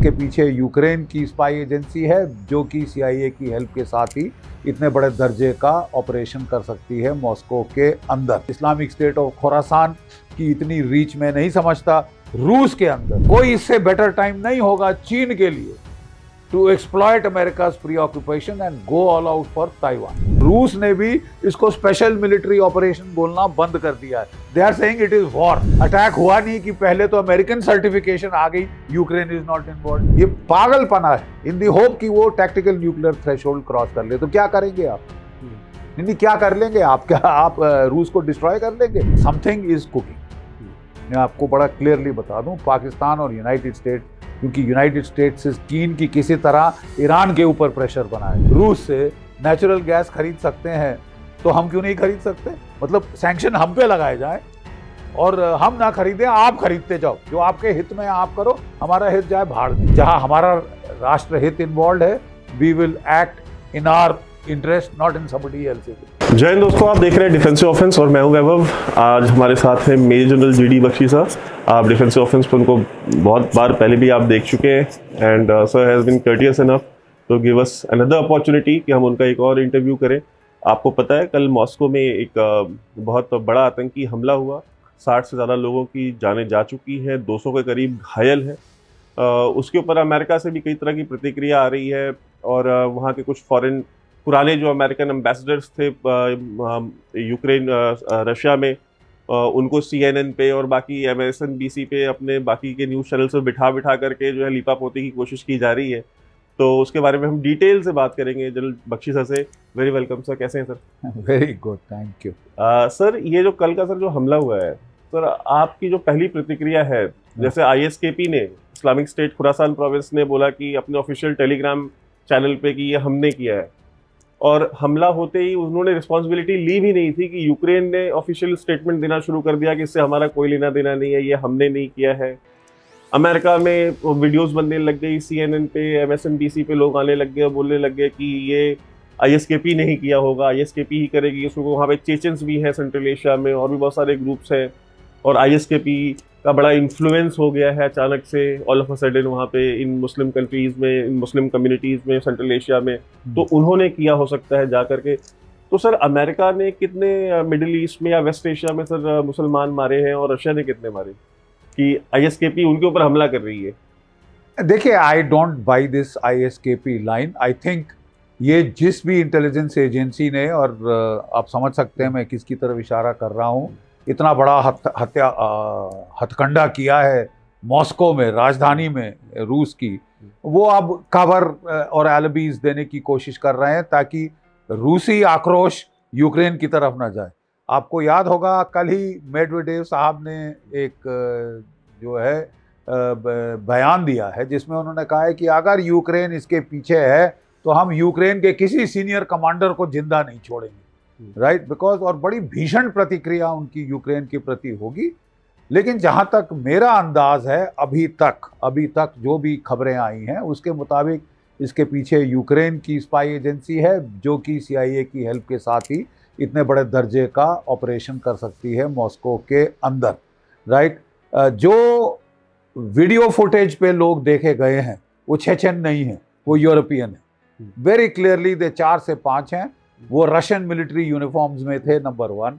इसके पीछे यूक्रेन की स्पाई एजेंसी है जो कि सीआईए की हेल्प के साथ ही इतने बड़े दर्जे का ऑपरेशन कर सकती है मॉस्को के अंदर इस्लामिक स्टेट ऑफ खुरासान की इतनी रीच में नहीं समझता रूस के अंदर कोई इससे बेटर टाइम नहीं होगा चीन के लिए to exploit America's preoccupation and go all out for Taiwan रूस ने भी इसको स्पेशल मिलिट्री ऑपरेशन बोलना बंद कर दिया है they are saying it is war attack हुआ नहीं कि पहले तो अमेरिकन सर्टिफिकेशन आ गई यूक्रेन इज नॉट इन्वॉल्व ये पागलपना है इन दी होप कि वो टैक्टिकल न्यूक्लियर थ्रेश क्रॉस कर ले तो क्या करेंगे आप नहीं क्या कर लेंगे आप क्या आप रूस को डिस्ट्रॉय कर लेंगे समथिंग इज कुकिंग मैं आपको बड़ा क्लियरली बता दूं पाकिस्तान और यूनाइटेड स्टेट क्योंकि यूनाइटेड स्टेट्स चीन की किसी तरह ईरान के ऊपर प्रेशर बनाए रूस से नेचुरल गैस खरीद सकते हैं तो हम क्यों नहीं खरीद सकते मतलब सैंक्शन हम पे लगाए जाए और हम ना खरीदें आप खरीदते जाओ जो आपके हित में आप करो हमारा हित जाए भाड़ में जहाँ हमारा राष्ट्र हित इन्वॉल्व है we will act in our interest not in L C जय हिंद दोस्तों आप देख रहे हैं डिफेंसिव ऑफेंस और मैं हूं वैभव आज हमारे साथ हैं major general G D Bakshi sir आप डिफेंसिव ऑफेंस पर उनको बहुत बार पहले भी आप देख चुके हैं and sir has been courteous enough to give us another opportunity कि हम उनका एक और इंटरव्यू करें आपको पता है कल मॉस्को में एक uh, बहुत बड़ा आतंकी हमला हुआ साठ से ज़्यादा लोगों की जानें जा चुकी हैं सौ के करीब घायल हैं uh, उसके ऊपर अमेरिका से भी कई तरह की प्रतिक्रिया आ रही है और uh, वहाँ के कुछ फॉरेन पुराने जो अमेरिकन एम्बेसडर्स थे यूक्रेन रशिया में उनको सी एन एन पे और बाकी M S N B C पे अपने बाकी के न्यूज़ चैनल पर बिठा बिठा करके जो है लिपा पोती की कोशिश की जा रही है तो उसके बारे में हम डिटेल से बात करेंगे जनरल बख्शी सर से वेरी वेलकम सर कैसे हैं sir very good thank you sir ये जो कल का सर जो हमला हुआ है सर आपकी जो पहली प्रतिक्रिया है हाँ। जैसे पी ने इस्लामिक स्टेट खुरासान प्रोविंस ने बोला कि अपने ऑफिशियल टेलीग्राम चैनल पे कि ये हमने किया है और हमला होते ही उन्होंने रिस्पॉन्सिबिलिटी ली भी नहीं थी कि यूक्रेन ने ऑफिशियल स्टेटमेंट देना शुरू कर दिया कि इससे हमारा कोई लेना देना नहीं है ये हमने नहीं किया है अमेरिका में वीडियोस बनने लग गई एन पे एम एस एन सी पे लोग आने लग गए बोलने लग गए कि ये आई एस के पी नहीं किया होगा आई एस के पी ही करेगी उसको वहाँ पे चेचन्स भी हैं सेंट्रल एशिया में और भी बहुत सारे ग्रुप्स हैं और आई एस के पी का बड़ा इन्फ्लुएंस हो गया है अचानक से ऑल ऑफ अ सडन वहाँ पे इन मुस्लिम कंट्रीज़ में इन मुस्लिम कम्युनिटीज़ में सेंट्रल एशिया में हम्म। तो उन्होंने किया हो सकता है जा करके तो सर अमेरिका ने कितने मिडिल ईस्ट में या वेस्ट एशिया में सर मुसलमान मारे हैं और रशिया ने कितने मारे कि आई उनके ऊपर हमला कर रही है देखिए I don't buy this I line I think ये जिस भी इंटेलिजेंस एजेंसी ने और आप समझ सकते हैं मैं किसकी तरफ इशारा कर रहा हूँ इतना बड़ा हत, हत्या हथकंडा किया है मॉस्को में राजधानी में रूस की वो अब कवर और एलबीज देने की कोशिश कर रहे हैं ताकि रूसी आक्रोश यूक्रेन की तरफ ना जाए आपको याद होगा कल ही मेडवेडेव साहब ने एक जो है बयान दिया है जिसमें उन्होंने कहा है कि अगर यूक्रेन इसके पीछे है तो हम यूक्रेन के किसी सीनियर कमांडर को जिंदा नहीं छोड़ेंगे राइट hmm. बिकॉज और बड़ी भीषण प्रतिक्रिया उनकी यूक्रेन के प्रति होगी लेकिन जहाँ तक मेरा अंदाज है अभी तक अभी तक जो भी खबरें आई हैं उसके मुताबिक इसके पीछे यूक्रेन की स्पाई एजेंसी है जो कि सीआईए की हेल्प के साथ ही इतने बड़े दर्जे का ऑपरेशन कर सकती है मॉस्को के अंदर राइट जो वीडियो फुटेज पे लोग देखे गए हैं वो छेचन नहीं है वो यूरोपियन है वेरी क्लियरली दे चार से पाँच हैं वो रशियन मिलिट्री यूनिफॉर्म्स में थे नंबर वन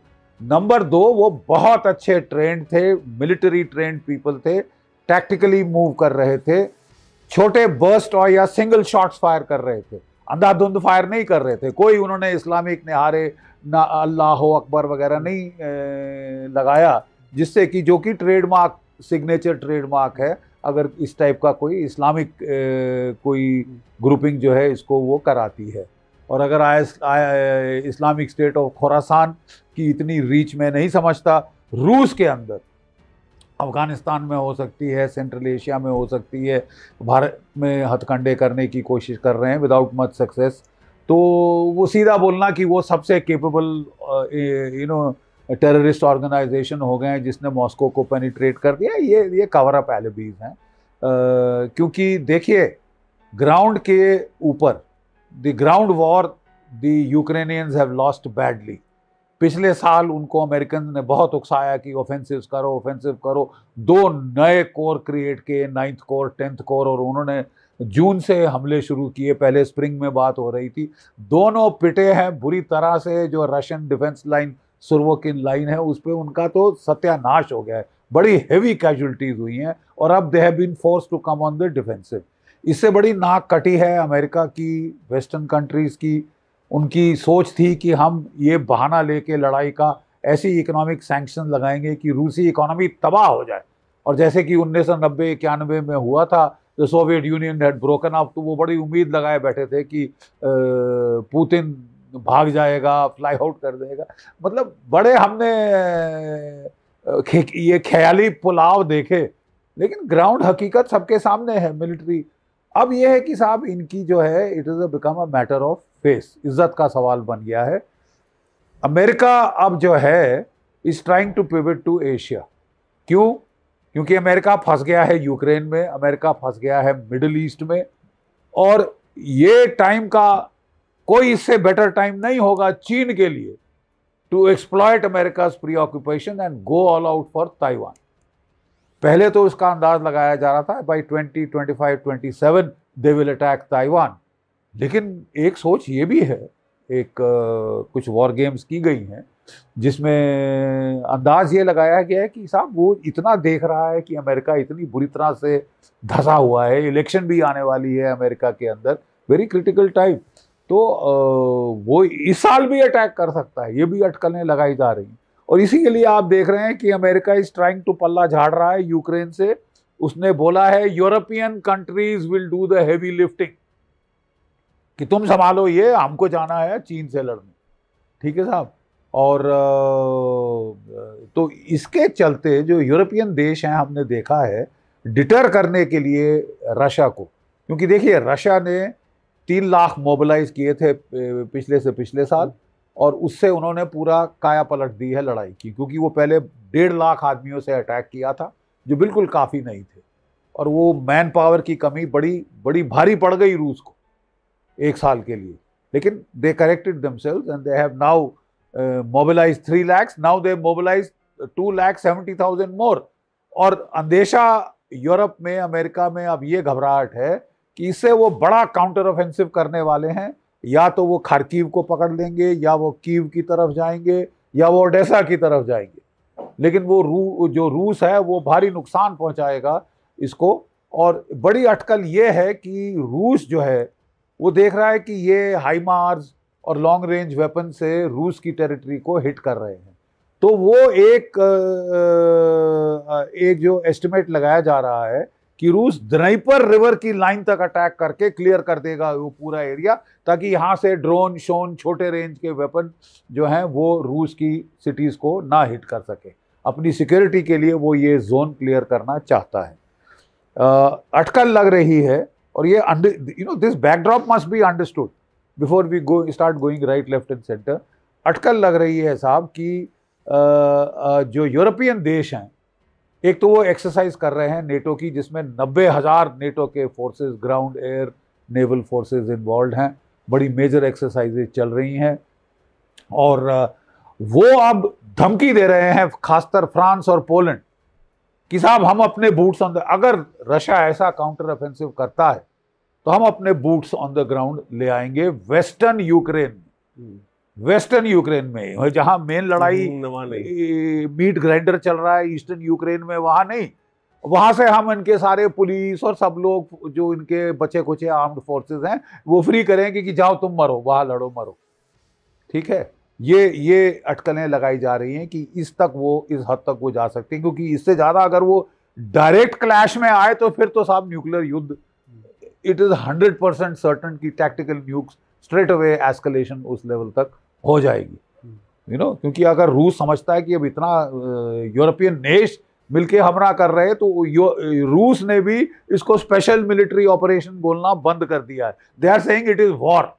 नंबर दो वो बहुत अच्छे ट्रेंड थे मिलिट्री ट्रेंड पीपल थे टैक्टिकली मूव कर रहे थे छोटे बर्स्ट और या सिंगल शॉट्स फायर कर रहे थे अंधाधुंध फायर नहीं कर रहे थे कोई उन्होंने इस्लामिक नहारे ना अल्लाह अकबर वगैरह नहीं ए, लगाया जिससे कि जो कि ट्रेडमार्क सिग्नेचर ट्रेडमार्क है अगर इस टाइप का कोई इस्लामिक ए, कोई ग्रुपिंग जो है इसको वो कराती है और अगर आए इस्लामिक स्टेट ऑफ खुरासान की इतनी रीच में नहीं समझता रूस के अंदर अफ़गानिस्तान में हो सकती है सेंट्रल एशिया में हो सकती है भारत में हथकंडे करने की कोशिश कर रहे हैं विदाउट मच सक्सेस तो वो सीधा बोलना कि वो सबसे capable you know terrorist organisation हो गए हैं जिसने मॉस्को को पेनिट्रेट कर दिया ये ये कवर अप एलबीज हैं क्योंकि देखिए ग्राउंड के ऊपर the ground war the Ukrainians have lost badly पिछले साल उनको अमेरिकन ने बहुत उकसाया कि ऑफेंसिव करो ऑफेंसिव करो दो नए कोर क्रिएट किए नाइन्थ कोर टेंथ कोर और उन्होंने जून से हमले शुरू किए पहले स्प्रिंग में बात हो रही थी दोनों पिटे हैं बुरी तरह से जो Russian defence line Surovikin line है उस पर उनका तो सत्यानाश हो गया है बड़ी हैवी कैजुअलिटीज़ हुई हैं और अब they have been force to come on the defensive इससे बड़ी नाक कटी है अमेरिका की वेस्टर्न कंट्रीज़ की उनकी सोच थी कि हम ये बहाना लेके लड़ाई का ऐसी इकोनॉमिक सैंक्शन लगाएंगे कि रूसी इकोनॉमी तबाह हो जाए और जैसे कि उन्नीस सौ नब्बे इक्यानवे में हुआ था जो Soviet Union had broken up तो वो बड़ी उम्मीद लगाए बैठे थे कि पुतिन भाग जाएगा फ्लाई आउट कर देगा मतलब बड़े हमने ये ख्याली पुलाव देखे लेकिन ग्राउंड हकीकत सबके सामने है मिलिट्री अब यह है कि साहब इनकी जो है it is become a matter of face इज्जत का सवाल बन गया है अमेरिका अब जो है is trying to pivot to Asia क्यों क्योंकि अमेरिका फंस गया है यूक्रेन में अमेरिका फंस गया है मिडल ईस्ट में और ये टाइम का कोई इससे बेटर टाइम नहीं होगा चीन के लिए to exploit America's preoccupation and go all out for Taiwan पहले तो उसका अंदाज लगाया जा रहा था by twenty twenty five twenty seven they will attack Taiwan लेकिन एक सोच ये भी है एक आ, कुछ वॉर गेम्स की गई हैं जिसमें अंदाज ये लगाया गया है कि साहब वो इतना देख रहा है कि अमेरिका इतनी बुरी तरह से धंसा हुआ है इलेक्शन भी आने वाली है अमेरिका के अंदर वेरी क्रिटिकल टाइम तो आ, वो इस साल भी अटैक कर सकता है ये भी अटकलें लगाई जा रही हैं और इसी के लिए आप देख रहे हैं कि अमेरिका इज ट्राइंग टू पल्ला झाड़ रहा है यूक्रेन से उसने बोला है European countries will do the heavy lifting कि तुम संभालो ये हमको जाना है चीन से लड़ने ठीक है साहब और तो इसके चलते जो यूरोपियन देश हैं हमने देखा है डिटर करने के लिए रशिया को क्योंकि देखिए रशिया ने तीन लाख मोबिलाइज किए थे पिछले से पिछले साल और उससे उन्होंने पूरा काया पलट दी है लड़ाई की क्योंकि वो पहले डेढ़ लाख आदमियों से अटैक किया था जो बिल्कुल काफ़ी नहीं थे और वो मैन पावर की कमी बड़ी बड़ी भारी पड़ गई रूस को एक साल के लिए लेकिन they corrected themselves and they have now mobilise three lakhs now they mobilise two lakh seventy thousand more और अंदेशा यूरोप में अमेरिका में अब ये घबराहट है कि इससे वो बड़ा काउंटर ऑफेंसिव करने वाले हैं या तो वो खारकीव को पकड़ लेंगे या वो कीव की तरफ जाएंगे या वो ओडेसा की तरफ जाएंगे लेकिन वो रू जो रूस है वो भारी नुकसान पहुंचाएगा इसको और बड़ी अटकल ये है कि रूस जो है वो देख रहा है कि ये हाई मार्स और लॉन्ग रेंज वेपन से रूस की टेरिटरी को हिट कर रहे हैं तो वो एक एक जो एस्टिमेट लगाया जा रहा है कि रूस द्राइपर रिवर की लाइन तक अटैक करके क्लियर कर देगा वो पूरा एरिया ताकि यहाँ से ड्रोन शोन छोटे रेंज के वेपन जो हैं वो रूस की सिटीज़ को ना हिट कर सके अपनी सिक्योरिटी के लिए वो ये जोन क्लियर करना चाहता है आ, अटकल लग रही है और ये you know this backdrop must be understood before we go start going right left and centre अटकल लग रही है साहब कि जो यूरोपियन देश हैं एक तो वो एक्सरसाइज कर रहे हैं नेटो की जिसमें नब्बे हज़ार नेटो के forces ground air naval forces involve हैं बड़ी मेजर एक्सरसाइजेज चल रही हैं और वो अब धमकी दे रहे हैं खासकर फ्रांस और पोलैंड कि साहब हम अपने बूट्स ऑन द अगर रशिया ऐसा काउंटर ऑफेंसिव करता है तो हम अपने बूट्स ऑन द ग्राउंड ले आएंगे वेस्टर्न हम्म। यूक्रेन वेस्टर्न यूक्रेन में जहां मेन लड़ाई मीट हम्म, ग्राइंडर चल रहा है ईस्टर्न यूक्रेन में वहां नहीं वहां से हम इनके सारे पुलिस और सब लोग जो इनके बचे खुचे आर्म्ड फोर्सेस हैं वो फ्री करेंगे कि जाओ तुम मरो वहां लड़ो मरो ठीक है ये ये अटकलें लगाई जा रही हैं कि इस तक वो इस हद तक वो जा सकते हैं क्योंकि इससे ज़्यादा अगर वो डायरेक्ट क्लैश में आए तो फिर तो साहब न्यूक्लियर युद्ध it is hundred percent certain की tactical nukes straight away escalation उस लेवल तक हो जाएगी यू नो क्योंकि अगर रूस समझता है कि अब इतना यूरोपियन नेश मिलके हमला कर रहे तो रूस ने भी इसको स्पेशल मिलिट्री ऑपरेशन बोलना बंद कर दिया है they are saying it is war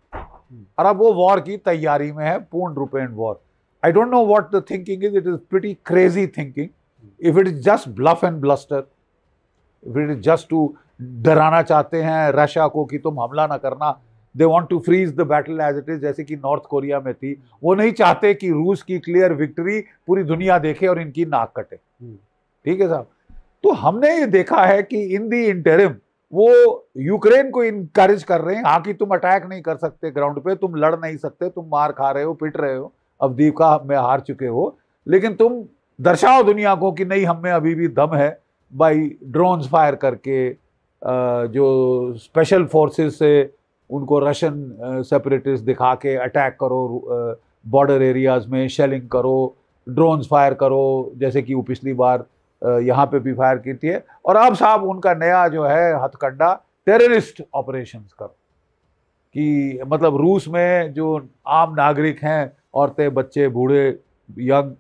और अब वो वॉर की तैयारी में है पूर्ण रूपेण war I don't know what the thinking is it is pretty crazy thinking if it is just bluff and bluster if it is just to डराना चाहते हैं रशिया को कि तुम हमला ना करना they want to freeze the battle as it is जैसे कि नॉर्थ कोरिया में थी वो नहीं चाहते कि रूस की क्लियर विक्ट्री पूरी दुनिया देखे और इनकी नाक कटे हम्म। ठीक है साहब तो हमने ये देखा है कि इन दी इंटरिम वो यूक्रेन को इनकरेज कर रहे हैं हाँ कि तुम अटैक नहीं कर सकते ग्राउंड पे तुम लड़ नहीं सकते तुम मार खा रहे हो पिट रहे हो अब दीपका में हार चुके हो लेकिन तुम दर्शाओ दुनिया को कि नहीं हमें अभी भी दम है बाई ड्रोन्स फायर करके जो स्पेशल फोर्सेस से उनको रशियन सेपरेटिस्ट uh, दिखा के अटैक करो बॉर्डर एरियाज़ uh, में शेलिंग करो ड्रोन्स फायर करो जैसे कि वो पिछली बार uh, यहाँ पे भी फायर की थी और अब साहब उनका नया जो है हथकंडा टेररिस्ट ऑपरेशन करो कि मतलब रूस में जो आम नागरिक हैं औरतें बच्चे बूढ़े यंग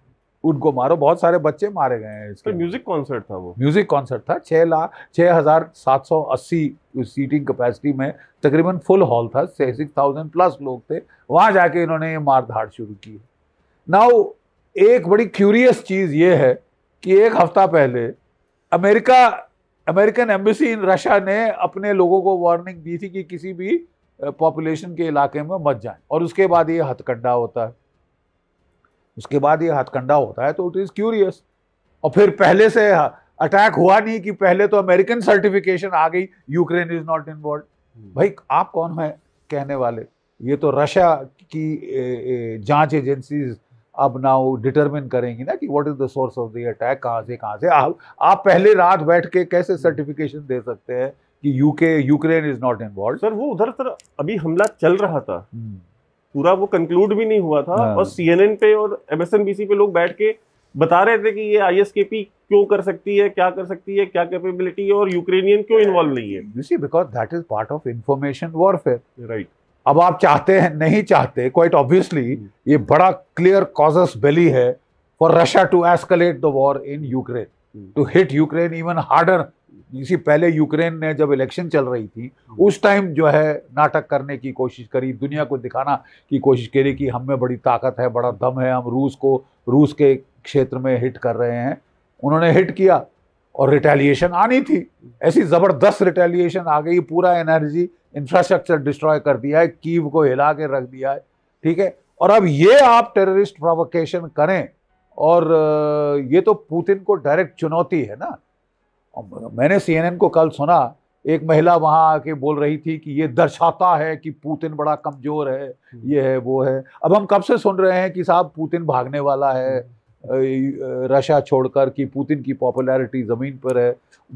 उनको मारो बहुत सारे बच्चे मारे गए हैं इसके म्यूजिक कॉन्सर्ट था वो म्यूजिक कॉन्सर्ट था छः लाख छः हज़ार सात सौ अस्सी सीटिंग कैपेसिटी में तकरीबन फुल हॉल था सिक्स थाउजेंड प्लस लोग थे वहाँ जाके इन्होंने ये मार धाड़ शुरू की नाउ एक बड़ी क्यूरियस चीज़ ये है कि एक हफ्ता पहले America American embassy in Russia ने अपने लोगों को वार्निंग दी थी कि किसी भी पॉपुलेशन के इलाके में मत जाएं और उसके बाद ये हथकंडा होता है उसके बाद ये हाथकंडा होता है तो इट इज़ क्यूरियस और फिर पहले से अटैक हुआ नहीं कि पहले तो अमेरिकन सर्टिफिकेशन आ गई यूक्रेन इज नॉट इन्वॉल्व भाई आप कौन है कहने वाले ये तो रशिया की जांच एजेंसीज अब ना वो डिटरमिन करेंगी ना कि what is the source of the attack कहाँ से कहाँ से आप आप पहले रात बैठ के कैसे सर्टिफिकेशन दे सकते हैं कि UK Ukraine is not involve sir वो उधर सर अभी हमला चल रहा था हम्म। पूरा वो कंक्लूड भी नहीं हुआ था हाँ। और सीएनएन पे और एमएसएनबीसी पे लोग बैठ के बता रहे थे कि ये आईएसकेपी क्यों कर सकती है क्या कर सकती है क्या कैपेबिलिटी है और यूक्रेनियन क्यों इन्वॉल्व नहीं है you see because that is part of information warfare right अब आप चाहते हैं नहीं चाहते क्वाइट ऑब्वियसली hmm. ये बड़ा क्लियर कॉजस बेली है for Russia to escalate the war in Ukraine to hit Ukraine even harder इसी पहले यूक्रेन ने जब इलेक्शन चल रही थी हम्म। उस टाइम जो है नाटक करने की कोशिश करी दुनिया को दिखाना की कोशिश करी कि हम में बड़ी ताकत है बड़ा दम है हम रूस को रूस के क्षेत्र में हिट कर रहे हैं उन्होंने हिट किया और रिटेलिएशन आनी थी ऐसी ज़बरदस्त रिटेलिएशन आ गई पूरा एनर्जी इंफ्रास्ट्रक्चर डिस्ट्रॉय कर दिया है कीव को हिला के रख दिया है ठीक है और अब ये आप टेररिस्ट प्रोवोकेशन करें और ये तो पुतिन को डायरेक्ट चुनौती है ना मैंने सीएनएन को कल सुना एक महिला वहाँ आके बोल रही थी कि ये दर्शाता है कि पुतिन बड़ा कमज़ोर है ये है वो है अब हम कब से सुन रहे हैं कि साहब पुतिन भागने वाला है हम्म। रशिया छोड़कर कि पुतिन की पॉपुलैरिटी ज़मीन पर है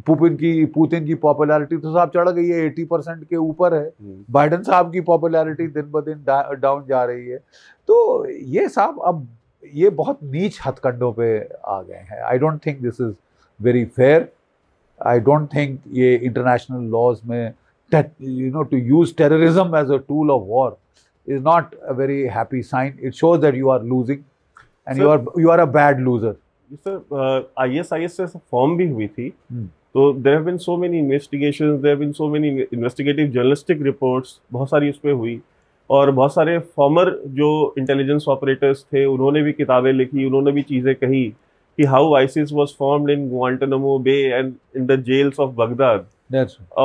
पुतिन की पुतिन की पॉपुलैरिटी तो साहब चढ़ गई है एटी परसेंट के ऊपर है हम्म। बाइडन साहब की पॉपुलैरिटी दिन ब दिन डाउन जा रही है तो ये साहब अब ये बहुत नीच हथकंडों पे आ गए हैं I don't think this is very fair I don't think ये इंटरनेशनल लॉज में you know to use terrorism as a tool of war is not a very happy sign it shows that you are losing and you are you are a bad loser sir I S I S से form भी हुई थी hmm. तो there have been so many investigation there been so many investigative journalistic reports बहुत सारी उस पर हुई और बहुत सारे फॉर्मर जो इंटेलिजेंस ऑपरेटर्स थे उन्होंने भी किताबें लिखी उन्होंने भी चीज़ें कही कि how ISIS was formed in Bay bay and in the jails of Baghdad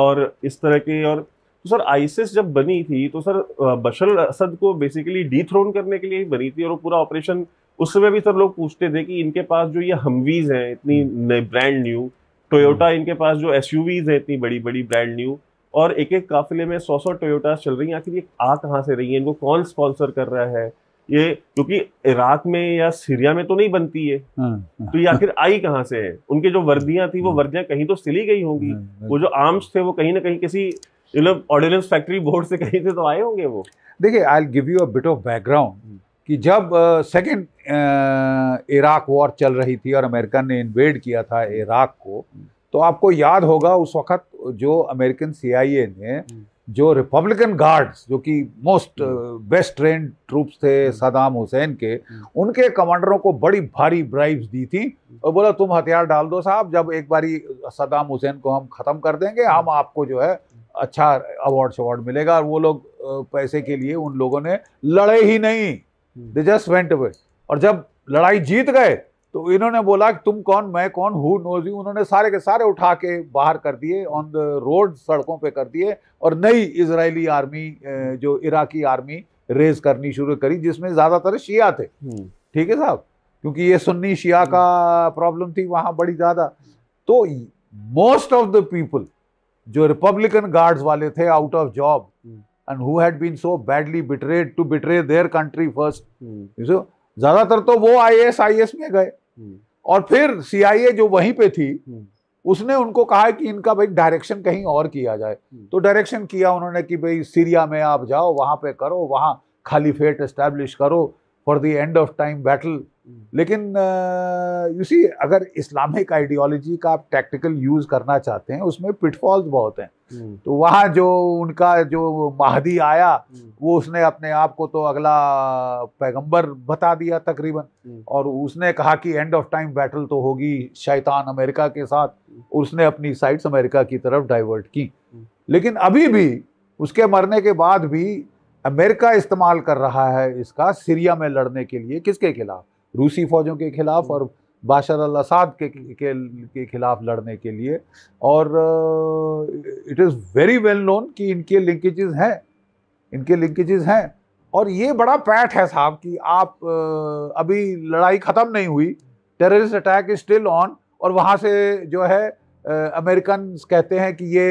और इस तरह के और तो सर आईसिस जब बनी थी तो सर बशर असद को बेसिकली डी थ्रोन करने के लिए ही बनी थी और वो पूरा ऑपरेशन उस समय भी सर लोग पूछते थे कि इनके पास जो ये हमवीज हैं इतनी ब्रांड न्यू टोयोटा इनके पास जो एस हैं इतनी बड़ी बड़ी ब्रांड न्यू और एक एक काफिले में सौ सौ टोयोटा चल रही हैं आखिर ये आ कहाँ से रही है इनको कौन स्पॉन्सर कर रहा है ये क्योंकि इराक में या सीरिया में तो नहीं बनती है हाँ, हाँ। तो ये आखिर आई कहाँ से है उनके जो वर्दियां थी वो हाँ। वर्दियां कहीं तो सिली गई होंगी वो जो आर्म्स थे वो कहीं ना कहीं किसी मतलब ऑर्डिनेंस फैक्ट्री बोर्ड से कहीं से तो आए होंगे वो देखिए I give you a bit of background कि जब सेकेंड इराक वॉर चल रही थी और अमेरिकन ने इन्वेड किया था हम्म। इराक को हम्म। तो आपको याद होगा उस वक्त जो अमेरिकन सीआईए ने हम्म। जो रिपब्लिकन गार्ड्स जो कि मोस्ट बेस्ट ट्रेन ट्रूप्स थे सदाम hmm. हुसैन के hmm. उनके कमांडरों को बड़ी भारी ब्राइब्स दी थी hmm. और बोला तुम हथियार डाल दो साहब जब एक बारी सदाम हुसैन को हम ख़त्म कर देंगे हम आपको जो है अच्छा अवार्ड शवार्ड मिलेगा और वो लोग uh, पैसे के लिए उन लोगों ने लड़े ही नहीं दे जस्ट वेंट अवे और जब लड़ाई जीत गए तो इन्होंने बोला कि तुम कौन मैं कौन हु नोज यू उन्होंने सारे के सारे उठा के बाहर कर दिए ऑन द रोड सड़कों पे कर दिए और नई इजरायली आर्मी जो इराकी आर्मी रेज करनी शुरू करी जिसमें ज़्यादातर शिया थे हम्म। ठीक है साहब क्योंकि ये सुन्नी शिया हम्म। का प्रॉब्लम थी वहाँ बड़ी ज़्यादा तो मोस्ट ऑफ द पीपल जो रिपब्लिकन गार्ड्स वाले थे out of job and who had been so badly betrayed to betray their country first ज़्यादातर तो वो आई एस आई एस में गए हम्म। और फिर सीआईए जो वहीं पे थी हम्म। उसने उनको कहा कि इनका भाई डायरेक्शन कहीं और किया जाए हम्म। तो डायरेक्शन किया उन्होंने कि भाई सीरिया में आप जाओ वहां पे करो वहां खाली फेट एस्टेब्लिश करो for the end of time battle हम्म। लेकिन यू सी अगर इस्लामिक आइडियोलॉजी का आप टैक्टिकल यूज़ करना चाहते हैं उसमें पिटफॉल्स बहुत हैं हम्म। तो वहाँ जो उनका जो महदी आया हम्म। वो उसने अपने आप को तो अगला पैगंबर बता दिया तकरीबन और उसने कहा कि एंड ऑफ टाइम बैटल तो होगी शैतान अमेरिका के साथ उसने अपनी साइड्स अमेरिका की तरफ डाइवर्ट की लेकिन अभी भी उसके मरने के बाद भी अमेरिका इस्तेमाल कर रहा है इसका सीरिया में लड़ने के लिए किसके खिलाफ रूसी फौजों के खिलाफ हम्म। और बाशर अल असाद के के के खिलाफ लड़ने के लिए और it is very well known कि इनके लिंकेजेस हैं इनके लिंकेजेस हैं और ये बड़ा पैट है साहब कि आप uh, अभी लड़ाई ख़त्म नहीं हुई terrorist attack is still on और वहाँ से जो है अमेरिकन uh, कहते हैं कि ये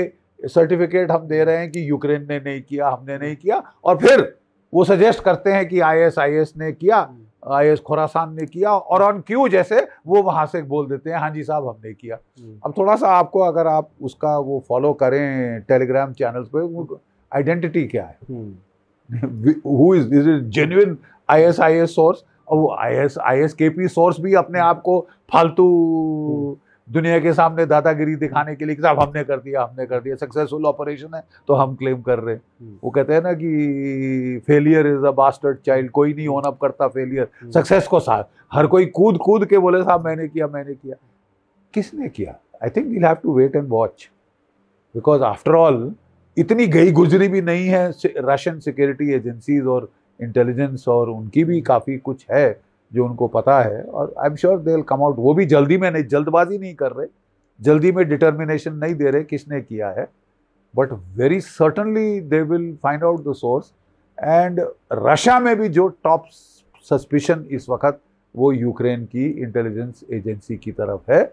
सर्टिफिकेट हम दे रहे हैं कि यूक्रेन ने नहीं किया हमने नहीं किया और फिर वो सजेस्ट करते हैं कि आईएसआईएस ने किया हम्म। आई खुरासान ने किया और ऑन क्यू जैसे वो वहाँ से बोल देते हैं हाँ जी साहब हमने किया हम्म। अब थोड़ा सा आपको अगर आप उसका वो फॉलो करें टेलीग्राम चैनल्स पे आइडेंटिटी क्या है who is is is genuine I S I S source और वो I S I S K P source भी अपने आप को फालतू हम्म। दुनिया के सामने दादागिरी दिखाने के लिए कि साहब हमने कर दिया हमने कर दिया सक्सेसफुल ऑपरेशन है तो हम क्लेम कर रहे हैं हम्म। वो कहते हैं ना कि failure is a bastard child कोई नहीं ओन अप करता फेलियर सक्सेस हम्म। को साथ हर कोई कूद कूद के बोले साहब मैंने किया मैंने किया किसने किया I think we'll have to wait and watch because after all इतनी गई गुजरी भी नहीं है रशियन सिक्योरिटी एजेंसीज और इंटेलिजेंस और उनकी भी काफ़ी कुछ है जो उनको पता है और I am sure they will come out वो भी जल्दी में नहीं जल्दबाजी नहीं कर रहे जल्दी में डिटर्मिनेशन नहीं दे रहे किसने किया है but very certainly they will find out the source and Russia में भी जो टॉप सस्पिशन इस वक्त वो यूक्रेन की इंटेलिजेंस एजेंसी की तरफ है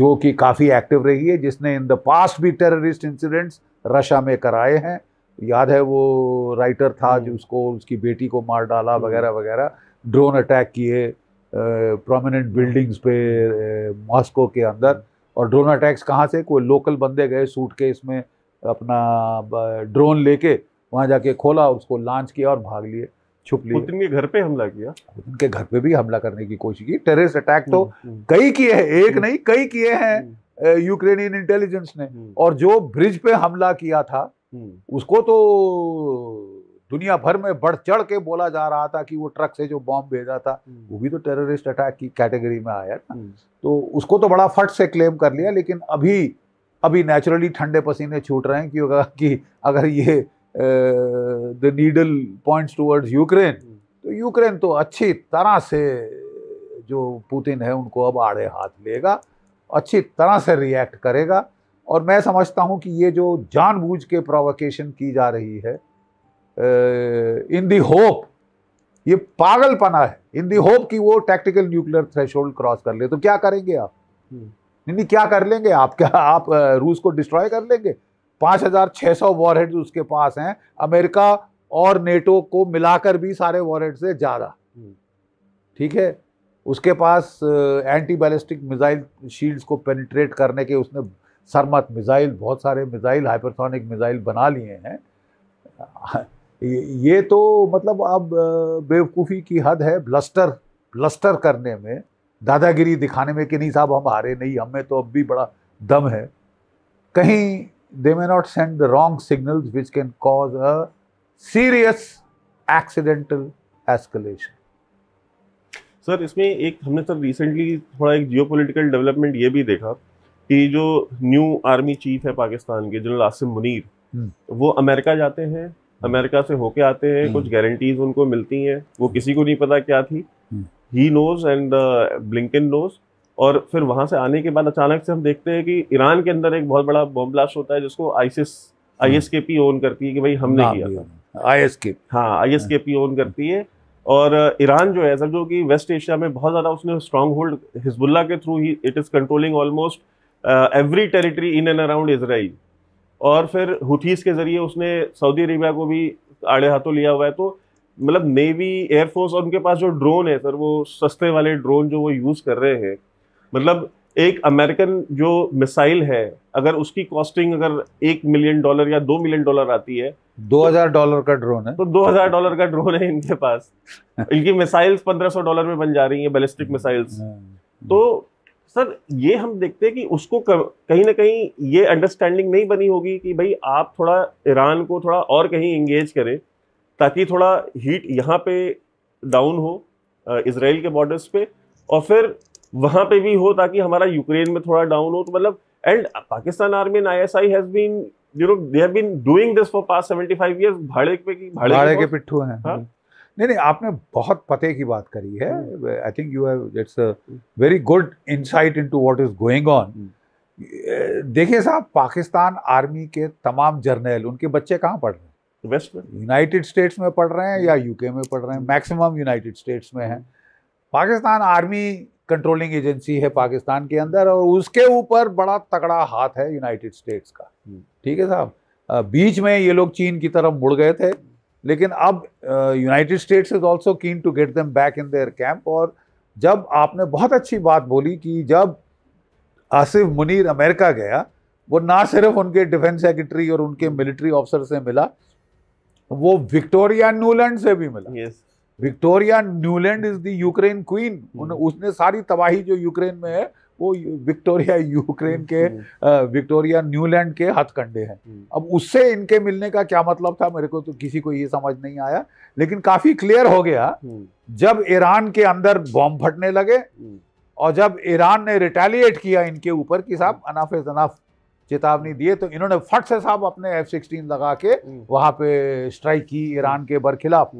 जो कि काफ़ी एक्टिव रही है जिसने इन द पास्ट भी टेररिस्ट इंसिडेंट्स रशिया में कराए हैं याद है वो राइटर था हम्म। जो उसको उसकी बेटी को मार डाला हम्म। वगैरह वगैरह ड्रोन अटैक किए प्रोमिनेंट बिल्डिंग्स पे मॉस्को के अंदर और ड्रोन अटैक्स कहाँ से कोई लोकल बंदे गए सूट के इसमें अपना ड्रोन लेके वहाँ जाके खोला उसको लॉन्च किया और भाग लिए छुप लिए पुतिन के घर पे हमला किया पुतिन के घर पे भी हमला करने की कोशिश की टेररिस्ट अटैक तो हम्म, हम्म। कई किए हैं एक हम्म। नहीं कई किए हैं यूक्रेनियन इंटेलिजेंस ने और जो ब्रिज पे हमला किया था उसको तो दुनिया भर में बढ़ चढ़ के बोला जा रहा था कि वो ट्रक से जो बॉम्ब भेजा था हम्म। वो भी तो टेररिस्ट अटैक की कैटेगरी में आया ना हम्म। तो उसको तो बड़ा फट से क्लेम कर लिया लेकिन अभी अभी नेचुरली ठंडे पसीने छूट रहे हैं अगर, कि अगर ये the needle points towards Ukraine तो यूक्रेन तो अच्छी तरह से जो पुतिन है उनको अब आड़े हाथ लेगा अच्छी तरह से रिएक्ट करेगा और मैं समझता हूँ कि ये जो जानबूझ के प्रोवोकेशन की जा रही है इन दी होप ये पागलपना है इन दी होप कि वो टैक्टिकल न्यूक्लियर थ्रेश क्रॉस कर ले तो क्या करेंगे आप हम्म। नहीं नहीं क्या कर लेंगे आप क्या आप रूस को डिस्ट्रॉय कर लेंगे पाँच हज़ार छः सौ वॉरहेड्स उसके पास हैं अमेरिका और नेटो को मिलाकर भी सारे वॉरहेड से ज़्यादा हम्म। ठीक है उसके पास एंटी बैलिस्टिक मिज़ाइल शील्ड्स को पेनिट्रेट करने के उसने सरमत मिज़ाइल बहुत सारे मिज़ाइल हाइपरसोनिक मिज़ाइल बना लिए हैं ये तो मतलब अब बेवकूफ़ी की हद है ब्लस्टर ब्लस्टर करने में दादागिरी दिखाने में कि नहीं साहब हम हारे नहीं हमें तो अब भी बड़ा दम है कहीं they may not send the wrong signals which can cause a serious accidental escalation sir इसमें एक हमने सर रिसेंटली थोड़ा एक जियो डेवलपमेंट ये भी देखा कि जो न्यू आर्मी चीफ है पाकिस्तान के जनरल आसिम मुनीर हम्म। वो अमेरिका जाते हैं अमेरिका से होके आते हैं कुछ गारंटीज हम्म। उनको मिलती हैं वो किसी को नहीं पता क्या थी he knows and Blinken knows और फिर वहां से आने के बाद अचानक से हम देखते हैं कि ईरान के अंदर एक बहुत बड़ा बॉम्ब ब्लास्ट होता है जिसको ISIS I S K P own करती है कि भाई हमने हाँ, किया था आई एस के हाँ I S K P own करती है और uh, ईरान जो है सर जो कि वेस्ट एशिया में बहुत ज़्यादा उसने स्ट्रॉन्ग होल्ड हिजबुल्ला के थ्रू ही it is controlling almost every territory in and around Israel और फिर हुथीस के जरिए उसने सऊदी अरेबिया को भी आड़े हाथों लिया हुआ है तो मतलब नेवी एयरफोर्स और उनके पास जो ड्रोन है सर वो सस्ते वाले ड्रोन जो वो यूज़ कर रहे हैं मतलब एक अमेरिकन जो मिसाइल है अगर उसकी कॉस्टिंग अगर एक मिलियन डॉलर या दो मिलियन डॉलर आती है दो हजार डॉलर का ड्रोन है तो दो हजार डॉलर का ड्रोन है इनके पास इनकी मिसाइल्स पंद्रह सौ डॉलर में बन जा रही है बैलिस्टिक मिसाइल्स तो सर ये हम देखते हैं कि उसको कहीं ना कहीं ये अंडरस्टैंडिंग नहीं बनी होगी कि भाई आप थोड़ा ईरान को थोड़ा और कहीं इंगेज करें ताकि थोड़ा हीट यहाँ पे डाउन हो इसराइल के बॉर्डर्स पे और फिर वहाँ पे भी हो ताकि हमारा यूक्रेन में थोड़ा डाउन हो तो मतलब and Pakistan army and I has been you know they have been doing this for past 75 years भाड़े पे की भाड़े, भाड़े के, के पिट्ठू हैं हाँ। हम्म। नहीं नहीं आपने बहुत पते की बात करी है I think you have it's a very good insight into what is going on देखिए साहब पाकिस्तान आर्मी के तमाम जर्नल उनके बच्चे कहाँ पढ़ रहे हैं वेस्ट यूनाइटेड स्टेट्स में पढ़ रहे हैं या हम्म। यूके में पढ़ रहे हैं हम्म। मैक्सिमम यूनाइटेड स्टेट्स में है हम्म। पाकिस्तान आर्मी कंट्रोलिंग एजेंसी है पाकिस्तान के अंदर और उसके ऊपर बड़ा तगड़ा हाथ है यूनाइटेड स्टेट्स का ठीक है साहब बीच में ये लोग चीन की तरफ मुड़ गए थे लेकिन अब United States is also keen to get them back in their camp और जब आपने बहुत अच्छी बात बोली कि जब आसिफ मुनीर अमेरिका गया वो ना सिर्फ उनके डिफेंस सेक्रेटरी और उनके मिलिट्री ऑफिसर से मिला वो विक्टोरिया न्यूलैंड से भी मिला yes. Victoria Nuland is the Ukraine queen उसने सारी तबाही जो यूक्रेन में है वो विक्टोरिया यूक्रेन के हम्म, हम्म। विक्टोरिया न्यूलैंड के हथकंडे हैं हम्म। अब उससे इनके मिलने का क्या मतलब था मेरे को तो किसी को ये समझ नहीं आया लेकिन काफ़ी क्लियर हो गया जब ईरान के अंदर बॉम्ब फटने लगे और जब ईरान ने रिटेलिएट किया इनके ऊपर कि साहब अनाफ अनाफ चेतावनी दिए तो इन्होंने फट से साहब अपने एफ सिक्सटीन लगा के वहां पे स्ट्राइक की ईरान के बरखिलाफ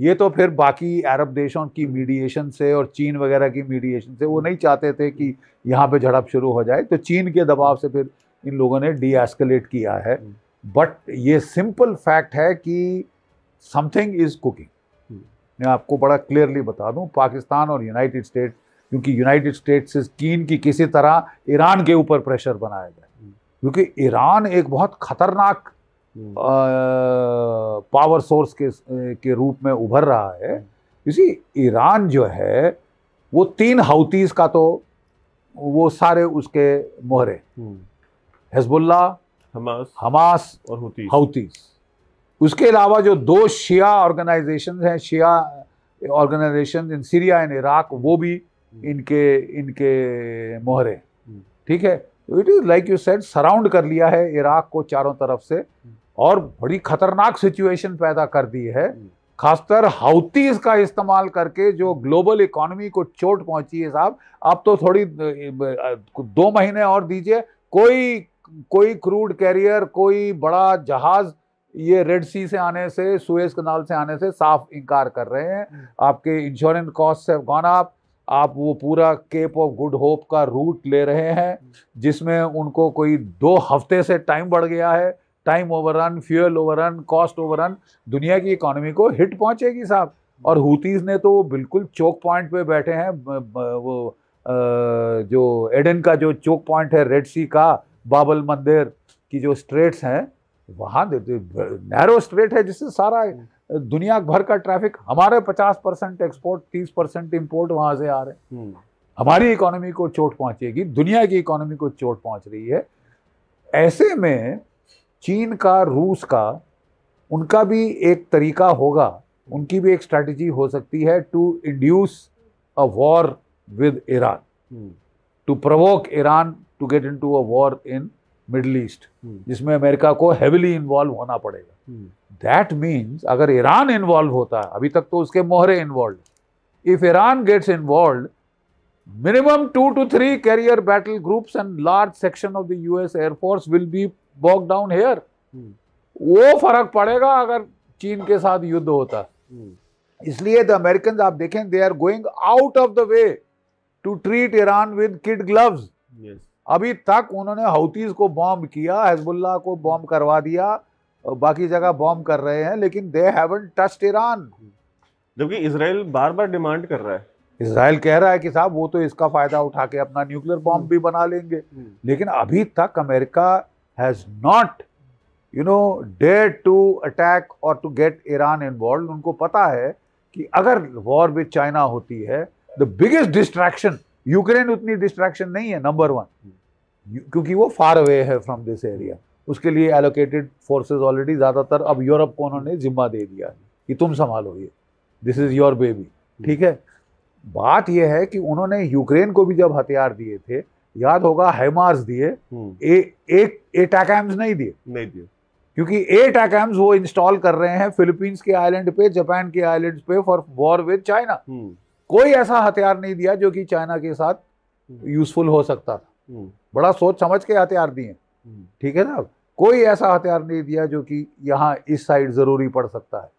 ये तो फिर बाकी अरब देशों की मीडिएशन से और चीन वगैरह की मीडिएशन से वो नहीं चाहते थे कि यहाँ पे झड़प शुरू हो जाए तो चीन के दबाव से फिर इन लोगों ने डी एस्केलेट किया है बट हम्म। ये सिंपल फैक्ट है कि समथिंग इज़ कुकिंग मैं आपको बड़ा क्लियरली बता दूं पाकिस्तान और यूनाइटेड स्टेट्स क्योंकि यूनाइटेड स्टेट्स चीन की किसी तरह ईरान के ऊपर प्रेशर बनाया जाए हम्म। क्योंकि ईरान एक बहुत खतरनाक पावर सोर्स के के रूप में उभर रहा है इसी ईरान जो है वो तीन हाउतीज का तो वो सारे उसके मोहरे हम्म। हिजबुल्ला हमास हमास और हूतीस हूतीस उसके अलावा जो दो शिया ऑर्गेनाइजेशन हैं शिया organisations in Syria and Iraq वो भी हम्म। इनके इनके मोहरे हम्म। ठीक है it is like you said surround कर लिया है इराक को चारों तरफ से और बड़ी खतरनाक सिचुएशन पैदा कर दी है हम्म। खासकर हाउतीज का इस्तेमाल करके जो ग्लोबल इकोनॉमी को चोट पहुंची है साहब आप तो थोड़ी दो महीने और दीजिए कोई कोई क्रूड कैरियर कोई बड़ा जहाज़ ये रेड सी से आने से सुएज कनाल से आने से साफ इनकार कर रहे हैं हम्म। आपके इंश्योरेंस कॉस्ट से गॉन आप आप वो पूरा केप ऑफ गुड होप का रूट ले रहे हैं हम्म। जिसमें उनको कोई दो हफ्ते से टाइम बढ़ गया है time overrun fuel overrun cost overrun दुनिया की इकोनॉमी को हिट पहुंचेगी साहब और हुतीज ने तो बिल्कुल चौक पॉइंट पे बैठे हैं वो जो एडन का जो चौक पॉइंट है रेड सी का बाबल मंदिर की जो स्ट्रेट्स हैं वहाँ नैरो स्ट्रेट है जिससे सारा दुनिया भर का ट्रैफिक हमारे पचास परसेंट एक्सपोर्ट तीस परसेंट इम्पोर्ट वहाँ से आ रहे हैं हम्म। हमारी इकोनॉमी को चोट पहुँचेगी दुनिया की इकोनॉमी को चोट पहुँच रही है ऐसे में चीन का रूस का उनका भी एक तरीका होगा उनकी भी एक स्ट्रैटेजी हो सकती है to induce a war with Iran to provoke Iran to get in to a war in Middle East जिसमें अमेरिका को हैविली इन्वॉल्व होना पड़ेगा दैट हम्म। मीन्स अगर ईरान इन्वॉल्व होता है अभी तक तो उसके मोहरे involve if Iran gets involve minimum two to three carrier battle groups and large section of the US air force will be bogged down here वो फर्क पड़ेगा अगर चीन के साथ युद्ध होता hmm. इसलिए द अमेरिकन आप देखें they are going out of the way to treat Iran with kid gloves अभी तक उन्होंने हाउतीज को बॉम्ब किया हेजबुल्ला को बॉम्ब करवा दिया बाकी जगह बॉम्ब कर रहे हैं लेकिन दे हैवन टस्ट ईरान जबकि इसराइल बार बार डिमांड कर रहा है इसराइल कह रहा है कि साहब वो तो इसका फायदा उठा के अपना न्यूक्लियर बॉम्ब hmm. भी बना लेंगे hmm. लेकिन अभी तक America has not you know dare to attack और टू गेट ईरान इन्वॉल्व उनको पता है कि अगर वॉर विद चाइना होती है द बिगेस्ट डिस्ट्रैक्शन यूक्रेन उतनी डिस्ट्रैक्शन नहीं है नंबर वन क्योंकि वो फार अवे है फ्रॉम दिस एरिया उसके लिए एलोकेटेड फोर्सेज ऑलरेडी ज़्यादातर अब यूरोप को उन्होंने जिम्मा दे दिया है कि तुम संभालो ये दिस इज़ योर बेबी ठीक है बात यह है कि उन्होंने यूक्रेन को भी जब हथियार दिए थे याद होगा हेमार्स दिए हम्म। एक नहीं दिए नहीं दिए क्योंकि ए टैकैम्स वो इंस्टॉल कर रहे हैं फिलीपींस के आइलैंड पे जापान के आइलैंड पे फॉर वॉर विद चाइना कोई ऐसा हथियार नहीं दिया जो कि चाइना के साथ यूजफुल हम्म। हो सकता था हम्म। बड़ा सोच समझ के हथियार दिए ठीक है ना कोई ऐसा हथियार नहीं दिया जो कि यहाँ इस साइड ज़रूरी पड़ सकता है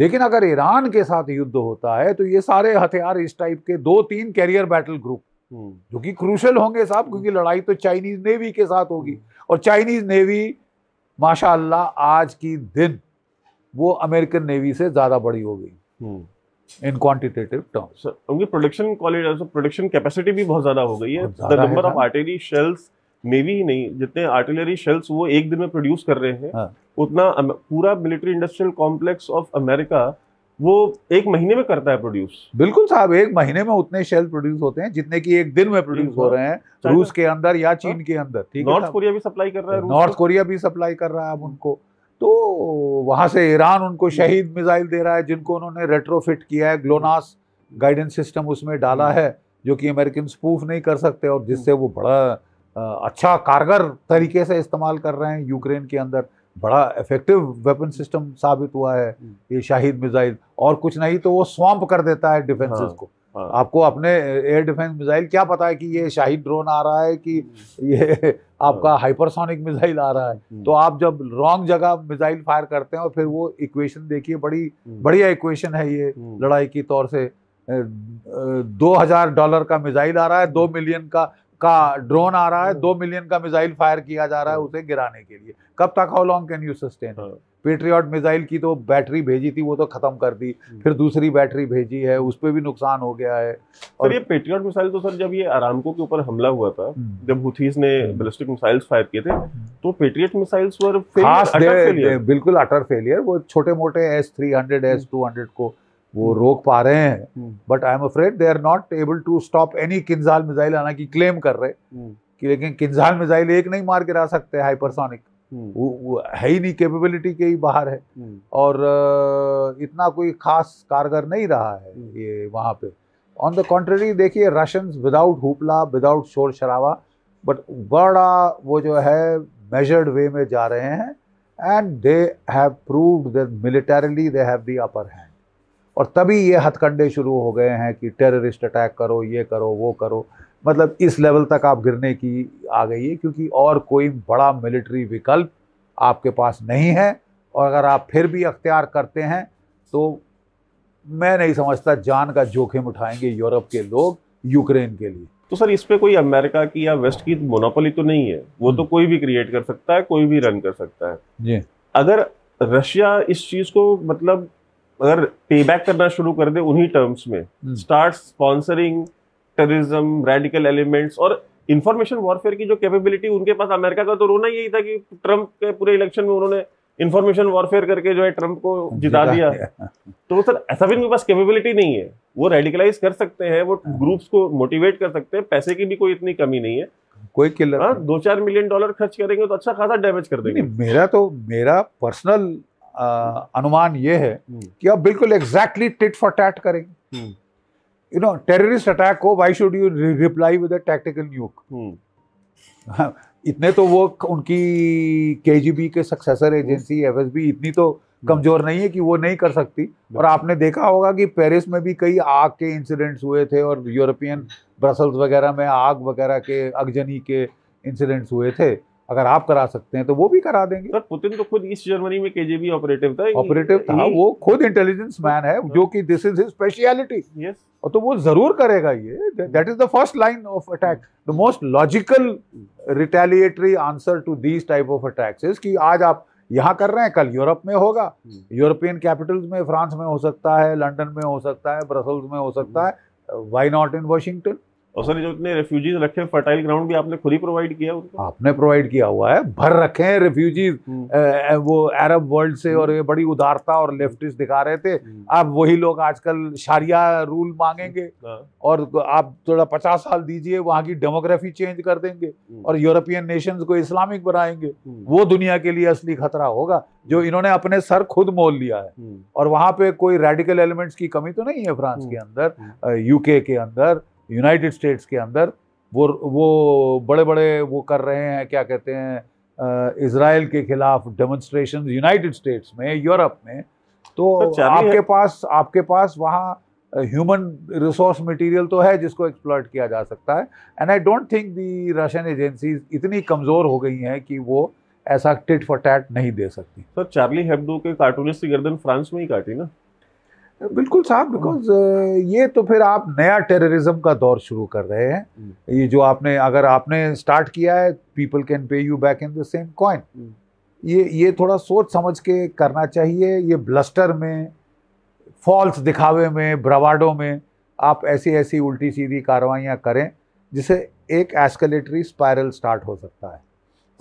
लेकिन अगर ईरान के साथ युद्ध होता है तो ये सारे हथियार इस टाइप के दो तीन कैरियर बैटल ग्रुप जो कि क्रूशल होंगे साहब हम्म। क्योंकि लड़ाई तो चाइनीज नेवी के साथ होगी हम्म। और चाइनीज नेवी माशाल्लाह आज की दिन वो अमेरिकन नेवी से ज़्यादा बड़ी हो गई इन क्वांटिटेटिव टर्म्स उनकी प्रोडक्शन क्वालिटी प्रोडक्शन कैपेसिटी भी बहुत ज़्यादा हो गई है the number of artillery shells navy ही नहीं जितने आर्टिलरी शेल्स वो एक दिन में प्रोड्यूस कर रहे हैं हाँ। उतना पूरा military industrial complex of America वो एक महीने में करता है प्रोड्यूस बिल्कुल साहब एक महीने में उतने शेल प्रोड्यूस होते हैं जितने की एक दिन में प्रोड्यूस हो रहे हैं रूस के अंदर या हाँ। चीन के अंदर ठीक है नॉर्थ कोरिया भी सप्लाई कर रहा है नॉर्थ कोरिया भी सप्लाई कर रहा है अब उनको तो वहां से ईरान उनको हम्म। शहीद मिसाइल दे रहा है जिनको उन्होंने रेट्रोफिट किया है ग्लोनास गाइडेंस सिस्टम उसमें डाला हम्म। है जो कि अमेरिकन स्पूफ नहीं कर सकते और जिससे हम्म। वो बड़ा अच्छा कारगर तरीके से इस्तेमाल कर रहे हैं यूक्रेन के अंदर बड़ा इफेक्टिव वेपन सिस्टम साबित हुआ है हम्म। ये शाहिद मिसाइल और कुछ नहीं तो वो स्वाम्प कर देता है डिफेंसेस हाँ, को हाँ। आपको अपने एयर डिफेंस मिसाइल क्या पता है कि ये शाहिद ड्रोन आ रहा है कि हम्म। ये आपका हाँ, हाइपरसोनिक मिसाइल आ रहा है हम्म। तो आप जब रॉन्ग जगह मिसाइल फायर करते हैं और फिर वो इक्वेशन देखिए बड़ी बढ़िया इक्वेशन है ये लड़ाई की तौर से दो हजार डॉलर का मिसाइल आ रहा है दो मिलियन का का ड्रोन आ रहा है हम्म। दो मिलियन का मिसाइल फायर किया जा रहा है उसे गिराने के लिए कब तक how long can you sustain Patriot missile की तो बैटरी भेजी थी वो तो खत्म कर दी हम्म। फिर दूसरी बैटरी भेजी है उस पर भी नुकसान हो गया है और ये पेट्रियॉट मिसाइल तो सर जब ये आरामको के ऊपर हमला हुआ था हम्म। जब हुथीज ने बैलिस्टिक मिसाइल्स फायर किए थे तो पेट्रियट मिसाइल्स पर बिल्कुल अटर फेलियर वो छोटे मोटे S three hundred S two hundred को वो रोक पा रहे हैं but I am afraid they are not able to stop any Kinzhal आना हालांकि क्लेम कर रहे हम्म। कि लेकिन किन्जाल मिजाइल एक नहीं मार के रह सकते हाइपरसोनिक हम्म। वो, वो है ही नहीं कैपेबिलिटी के ही बाहर है हम्म। और इतना कोई खास कारगर नहीं रहा है ये वहाँ पे ऑन द कॉन्ट्रेरी देखिए रशन विदाउट हुपला विदाउट शोर शराबा बट बड़ा वो जो है मेजर्ड वे में जा रहे हैं and they have proved that militarily they have the upper hand और तभी ये हथकंडे शुरू हो गए हैं कि टेररिस्ट अटैक करो ये करो वो करो मतलब इस लेवल तक आप गिरने की आ गई है क्योंकि और कोई बड़ा मिलिट्री विकल्प आपके पास नहीं है और अगर आप फिर भी अख्तियार करते हैं तो मैं नहीं समझता जान का जोखिम उठाएंगे यूरोप के लोग यूक्रेन के लिए तो सर इस पर कोई अमेरिका की या वेस्ट की मोनोपोली तो नहीं है वो तो कोई भी क्रिएट कर सकता है कोई भी रन कर सकता है जी अगर रशिया इस चीज़ को मतलब अगर पे बैक करना शुरू कर दे उन्हीं टर्म्स में start sponsoring terrorism radical elements और इन्फॉर्मेशन वॉरफेयर की जो कैपेबिलिटी उनके पास अमेरिका का तो रोना यही था कि ट्रंप के पूरे इलेक्शन में उन्होंने इन्फॉर्मेशन वॉरफेयर करके जो है ट्रंप को जिता दिया तो सर ऐसा भी उनके पास कैपेबिलिटी नहीं है वो रेडिकलाइज कर सकते हैं वो ग्रुप्स हाँ। को मोटिवेट कर सकते हैं पैसे की भी कोई इतनी कमी नहीं है कोई किलर हाँ, दो चार मिलियन डॉलर खर्च करेंगे तो अच्छा खासा डैमेज कर देंगे मेरा तो मेरा पर्सनल आ, अनुमान ये है हम्म। कि अब बिल्कुल एग्जैक्टली टिट फॉर टैट करेंगे यू नो टेररिस्ट अटैक हो why should you reply with tactical nuke इतने तो वो उनकी के के सक्सेसर एजेंसी एफ इतनी तो हम्म। कमजोर नहीं है कि वो नहीं कर सकती और आपने देखा होगा कि पेरिस में भी कई आग के इंसिडेंट्स हुए थे और यूरोपियन ब्रसल्स वगैरह में आग वगैरह के अगजनी के इंसिडेंट्स हुए थे अगर आप करा सकते हैं तो वो भी करा देंगे सर पुतिन तो खुद ईस्ट जर्मनी में केजीबी ऑपरेटिव था ऑपरेटिव था वो खुद इंटेलिजेंस मैन है जो कि दिस इज हिज स्पेशलिटी और तो वो जरूर करेगा ये that is the first line of attack the most logical retaliatory answer to these type of attacks is कि आज आप यहाँ कर रहे हैं कल यूरोप में होगा यूरोपियन hmm। कैपिटल्स में फ्रांस में हो सकता है लंदन में हो सकता है ब्रसल्स में हो सकता है वाई नॉट इन वॉशिंगटन और सर जो इतने रेफ्यूजीज रखे फर्टाइल ग्राउंड भी आपने खुद ही प्रोवाइड किया उनको आपने प्रोवाइड किया हुआ है भर रखे हैं रेफ्यूजीज हम्म। वो अरब वर्ल्ड से और ये बड़ी उदारता और लेफ्टिस्ट दिखा रहे थे हम्म। अब वही लोग आजकल शारिया रूल मांगेंगे हाँ। और आप थोड़ा पचास साल दीजिए वहाँ की डेमोग्राफी चेंज कर देंगे हम्म। और यूरोपियन नेशन को इस्लामिक बनाएंगे वो दुनिया के लिए असली खतरा होगा जो इन्होंने अपने सर खुद मोल लिया है और वहां पे कोई रेडिकल एलिमेंट्स की कमी तो नहीं है फ्रांस के अंदर यूके के अंदर यूनाइटेड स्टेट्स के अंदर वो वो बड़े बड़े वो कर रहे हैं क्या कहते हैं इसराइल के खिलाफ डेमोन्स्ट्रेशन यूनाइटेड स्टेट्स में यूरोप में तो आपके पास आपके पास वहाँ ह्यूमन रिसोर्स मटेरियल तो है जिसको एक्सप्लॉयट किया जा सकता है and I don't think the Russian agencies इतनी कमज़ोर हो गई हैं कि वो ऐसा टिट फॉर टैट नहीं दे सकती सर चार्ली हेब्डो के कार्टूनिस्ट की गर्दन फ्रांस में ही काटी ना बिल्कुल साहब बिकॉज uh, ये तो फिर आप नया टेररिज्म का दौर शुरू कर रहे हैं हम्म। ये जो आपने अगर आपने स्टार्ट किया है people can pay you back in the same coin ये ये थोड़ा सोच समझ के करना चाहिए ये ब्लस्टर में फॉल्स दिखावे में ब्रवाडो में आप ऐसी ऐसी उल्टी सीधी कार्रवाइयाँ करें जिससे एक एस्केलेटरी स्पायरल स्टार्ट हो सकता है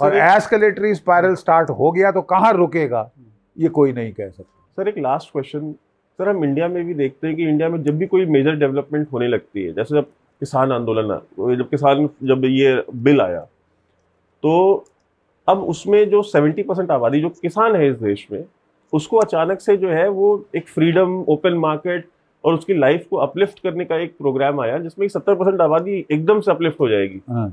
और एस्केलेटरी स्पायरल स्टार्ट हो गया तो कहाँ रुकेगा हम्म। ये कोई नहीं कह सकता सर एक लास्ट क्वेश्चन सर हम इंडिया में भी देखते हैं कि इंडिया में जब भी कोई मेजर डेवलपमेंट होने लगती है जैसे जब किसान आंदोलन जब किसान जब ये बिल आया तो अब उसमें जो 70 परसेंट आबादी जो किसान है इस देश में उसको अचानक से जो है वो एक फ्रीडम ओपन मार्केट और उसकी लाइफ को अपलिफ्ट करने का एक प्रोग्राम आया जिसमें सत्तर परसेंट आबादी एकदम से अपलिफ्ट हो जाएगी हाँ।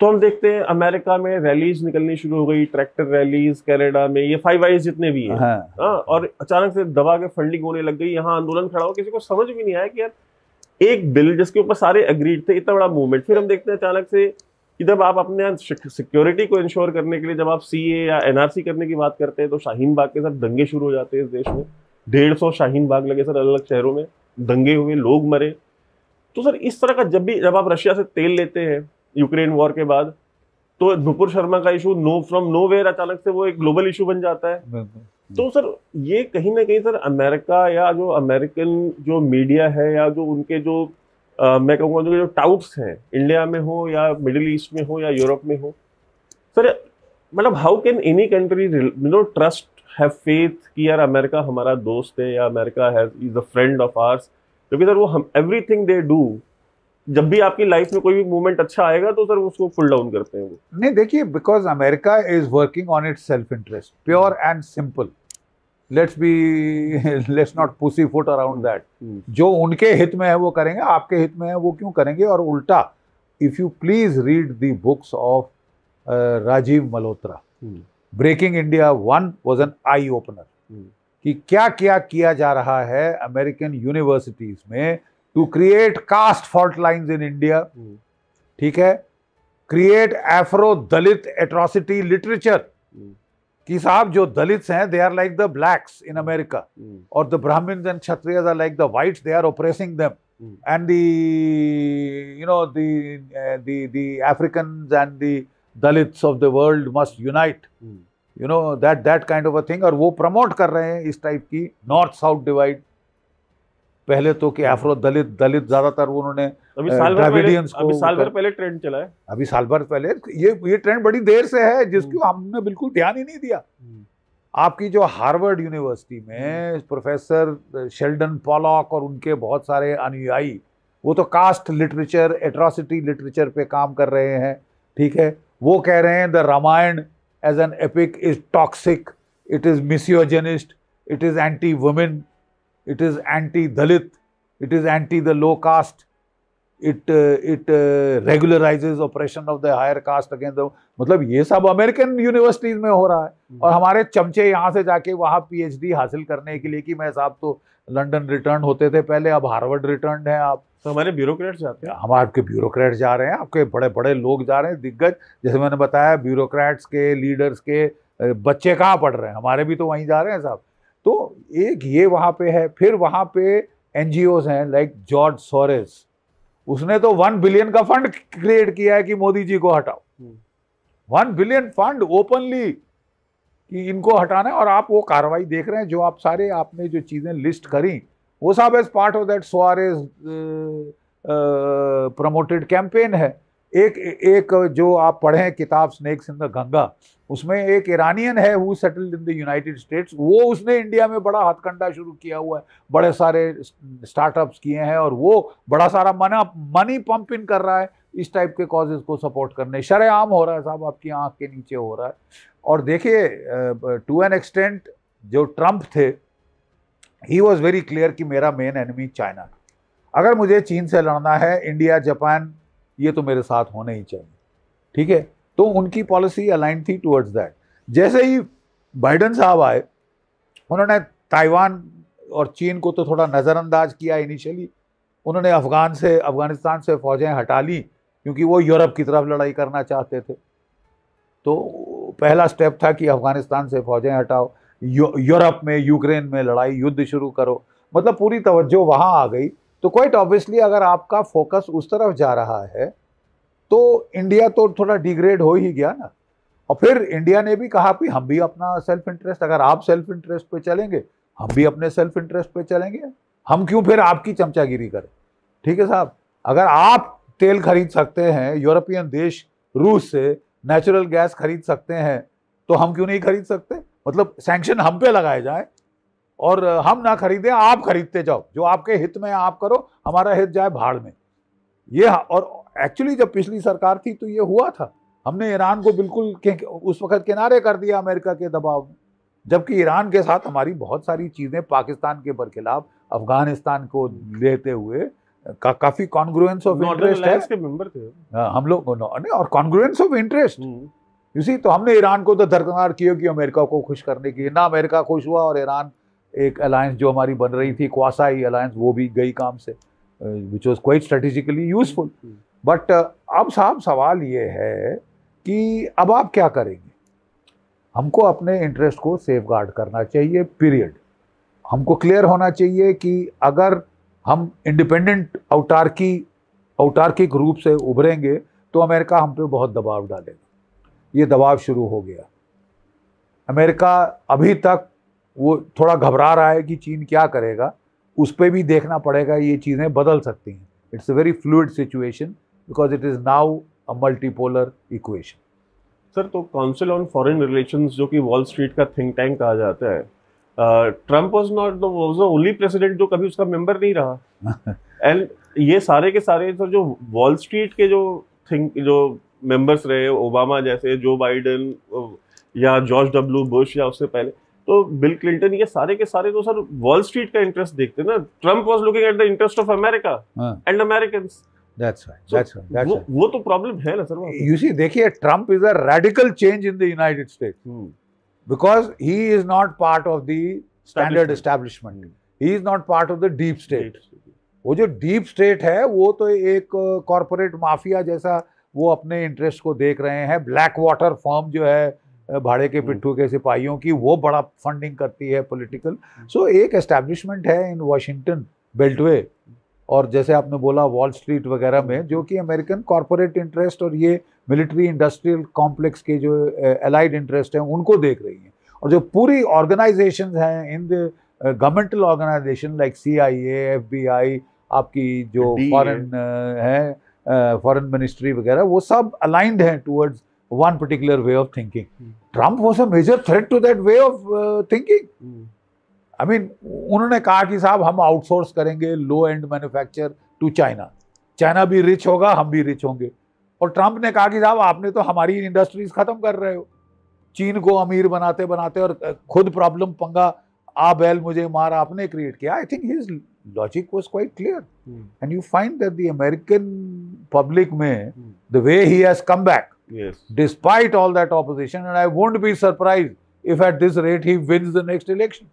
तो हम देखते हैं अमेरिका में रैलीज निकलनी शुरू हो गई ट्रैक्टर रैलीज कनाडा में ये फाइव आईज जितने भी हैं हाँ।, हाँ। और अचानक से दबा के फंडिंग होने लग गई यहाँ आंदोलन खड़ा हो किसी को समझ भी नहीं आया कि यार एक बिल जिसके ऊपर सारे अग्रीड थे इतना बड़ा मूवमेंट फिर हम देखते हैं अचानक से कि जब आप अपने सिक्योरिटी को इंश्योर करने के लिए जब आप सी या एनआरसी करने की बात करते हैं तो शाहीन बाग के साथ दंगे शुरू हो जाते हैं इस देश में डेढ़ सौ शाहीन बाग लगे सर अलग अलग शहरों में दंगे हुए लोग मरे तो सर इस तरह का जब भी जब आप रशिया से तेल लेते हैं यूक्रेन वॉर के बाद तो नुपुर शर्मा का issue no from nowhere अचानक से वो एक ग्लोबल इशू बन जाता है तो सर ये कहीं ना कहीं सर अमेरिका या जो अमेरिकन जो मीडिया है या जो उनके जो आ, मैं कहूँगा जो जो टाउट्स हैं इंडिया में हो या मिडिल ईस्ट में हो या यूरोप में हो सर मतलब how can any country no trust have faith कि यार अमेरिका हमारा दोस्त है या America has is a friend of ours क्योंकि सर वो हम एवरी दे डू जब भी आपकी लाइफ में कोई भी मूवमेंट अच्छा आएगा तो सर उसको फुल डाउन करते हैं वो नहीं देखिए because America is working on its self interest pure and simple let's be let's not pussyfoot around that जो उनके हित में है वो करेंगे आपके हित में है वो क्यों करेंगे और उल्टा if you please read the books of Rajiv Malhotra Breaking India one was an eye opener कि क्या क्या किया जा रहा है अमेरिकन यूनिवर्सिटीज़ में to create caste fault line in India ठीक है create Afro Dalit atrocity literature कि साहब जो दलित्स हैं they are like the blacks in America और the Brahmin and Kshatriya are like the whites they are oppressing them and you know the and the Dalits of the world must unite you know that that kind of a thing और वो promote कर रहे हैं इस type की north south divide पहले तो कि आफ्रो दलित दलित ज्यादातर उन्होंने अभी साल भर पहले ट्रेंड चला है अभी साल भर पहले ये ये ट्रेंड बड़ी देर से है जिसको हम्म। हमने बिल्कुल ध्यान ही नहीं दिया हम्म। आपकी जो हार्वर्ड यूनिवर्सिटी में हम्म। प्रोफेसर शेल्डन पॉलॉक और उनके बहुत सारे अनुयायी वो तो कास्ट लिटरेचर एट्रॉसिटी लिटरेचर पे काम कर रहे हैं ठीक है वो कह रहे हैं the Ramayana as an epic is toxic it is misogynist it is anti women it is anti Dalit, it is anti the low caste, it it it oppression of the higher caste higher caste मतलब ये सब American universities में हो रहा है हम्म। और हमारे चमचे यहाँ से जाके वहाँ पी एच डी हासिल करने के लिए कि मैं साहब तो लंडन रिटर्न होते थे पहले अब हार्वर्ड रिटर्न है आप तो हमारे ब्यूरोक्रेट जाते हैं हमारे आपके ब्यूरोक्रेट जा रहे हैं आपके बड़े बड़े लोग जा रहे हैं दिग्गज जैसे मैंने बताया ब्यूरोक्रेट्स के लीडर्स के बच्चे कहाँ पढ़ रहे हैं हमारे भी तो वहीं जा रहे हैं साहब तो एक ये वहाँ पे है फिर वहाँ पे एन हैं लाइक जॉर्ज सोरेस उसने तो वन बिलियन का फंड क्रिएट किया है कि मोदी जी को हटाओ वन बिलियन फंड ओपनली कि इनको हटाना है और आप वो कार्रवाई देख रहे हैं जो आप सारे आपने जो चीज़ें लिस्ट करी वो सब as part of that Soros promoted campaign है एक एक जो आप पढ़ें किताब स्नेक्स इन द गंगा उसमें एक ईरानियन है वो settled in the United States वो उसने इंडिया में बड़ा हथकंडा शुरू किया हुआ है बड़े सारे स्टार्टअप्स किए हैं और वो बड़ा सारा मना मनी पंप इन कर रहा है इस टाइप के कॉजेज़ को सपोर्ट करने आम हो रहा है साहब आपकी आँख के नीचे हो रहा है और देखिए टू एन एक्सटेंट जो ट्रंप थे ही वॉज़ वेरी क्लियर कि मेरा मेन एनिमी चाइना अगर मुझे चीन से लड़ना है इंडिया जापान ये तो मेरे साथ होने ही चाहिए ठीक है तो उनकी पॉलिसी अलाइन थी टुवर्ड्स दैट जैसे ही बाइडन साहब आए उन्होंने ताइवान और चीन को तो थोड़ा नज़रअंदाज किया इनिशियली उन्होंने अफगान से अफगानिस्तान से फौजें हटा ली क्योंकि वो यूरोप की तरफ लड़ाई करना चाहते थे तो पहला स्टेप था कि अफगानिस्तान से फौजें हटाओ यूरोप में यूक्रेन में लड़ाई युद्ध शुरू करो मतलब पूरी तवज्जो वहाँ आ गई तो क्वाइट ऑब्वियसली अगर आपका फोकस उस तरफ जा रहा है तो इंडिया तो थोड़ा डिग्रेड हो ही गया ना और फिर इंडिया ने भी कहा कि हम भी अपना सेल्फ इंटरेस्ट अगर आप सेल्फ इंटरेस्ट पे चलेंगे हम भी अपने सेल्फ इंटरेस्ट पे चलेंगे हम क्यों फिर आपकी चमचागिरी करें ठीक है साहब अगर आप तेल खरीद सकते हैं यूरोपियन देश रूस से नेचुरल गैस खरीद सकते हैं तो हम क्यों नहीं खरीद सकते मतलब सैंक्शन हम पे लगाए जाए और हम ना खरीदें आप खरीदते जाओ जो आपके हित में आप करो हमारा हित जाए भाड़ में ये और एक्चुअली जब पिछली सरकार थी तो ये हुआ था हमने ईरान को बिल्कुल उस वक्त किनारे कर दिया अमेरिका के दबाव में जबकि ईरान के साथ हमारी बहुत सारी चीज़ें पाकिस्तान के बरखिलाफ अफगानिस्तान को लेते हुए का, काफी कॉन्ग्रुएंस ऑफ इंटरेस्ट है के मेंबर थे हाँ, हम लोग और कॉन्ग्रुएंस ऑफ इंटरेस्ट इसी तो हमने ईरान को तो दरकनार किया कि अमेरिका को खुश करने की ना अमेरिका खुश हुआ और ईरान एक अलायंस जो हमारी बन रही थी क्वासाई अलायंस वो भी गई काम से which was quite strategically useful but अब साहब सवाल ये है कि अब आप क्या करेंगे हमको अपने इंटरेस्ट को सेफ गार्ड करना चाहिए पीरियड हमको क्लियर होना चाहिए कि अगर हम इंडिपेंडेंट अवटारकी अवटार्किक रूप से उभरेंगे तो अमेरिका हम पे बहुत दबाव डालेगा ये दबाव शुरू हो गया अमेरिका अभी तक वो थोड़ा घबरा रहा है कि चीन क्या करेगा उस पर भी देखना पड़ेगा ये चीज़ें बदल सकती हैं it's a very fluid situation because it is now a multipolar equation sir तो काउंसिल ऑन फॉरेन रिलेशंस जो कि वॉल स्ट्रीट का थिंक टैंक कहा जाता है Trump was not was the only president जो कभी उसका मेंबर नहीं रहा एंड ये सारे के सारे सर तो जो वॉल स्ट्रीट के जो थिंक जो मेंबर्स रहे ओबामा जैसे जो बाइडन या जॉर्ज डब्ल्यू बुश या उससे पहले तो बिल क्लिंटन ये सारे के सारे तो सर वॉल स्ट्रीट का इंटरेस्ट देखते ना Trump was looking at the interest of America and American That's right. So तो that's right. That's वो, right. वो तो प्रॉब्लम है ना सर यू सी देखिए Trump is a radical change in the United States because he is not part of the standard establishment he is not part of the deep state वो जो deep state है वो तो एक corporate uh, mafia जैसा वो अपने interest को देख रहे हैं ब्लैक वाटर फॉर्म जो है भाड़े के हम्म। पिट्ठू के सिपाहियों की वो बड़ा फंडिंग करती है पॉलिटिकल सो एक एस्टेब्लिशमेंट है इन वाशिंगटन बेल्टवे और जैसे आपने बोला वॉल स्ट्रीट वगैरह में जो कि अमेरिकन कॉरपोरेट इंटरेस्ट और ये मिलिट्री इंडस्ट्रियल कॉम्प्लेक्स के जो एलाइड इंटरेस्ट हैं उनको देख रही हैं और जो पूरी ऑर्गेनाइजेशन हैं in the governmental organization like C I F B I आपकी जो फॉरन है फॉरन मिनिस्ट्री वगैरह वो सब अलाइंड हैं towards one particular way of thinking. Mm. Trump was a major threat to that way of uh, thinking. mm. I mean, unhone kaha ki sahab hum outsource karenge low end manufacture to china china bhi rich hoga hum bhi rich honge aur trump ne kaha ki sahab aapne to hamari industries khatam kar rahe ho चीन को अमीर बनाते बनाते और खुद problem पंगा आ बैल मुझे मार आपने क्रिएट किया I think his logic was quite clear and you find that the American public में the way he has come back Yes. Despite all that opposition, and I won't be surprised if at this rate he wins the next election.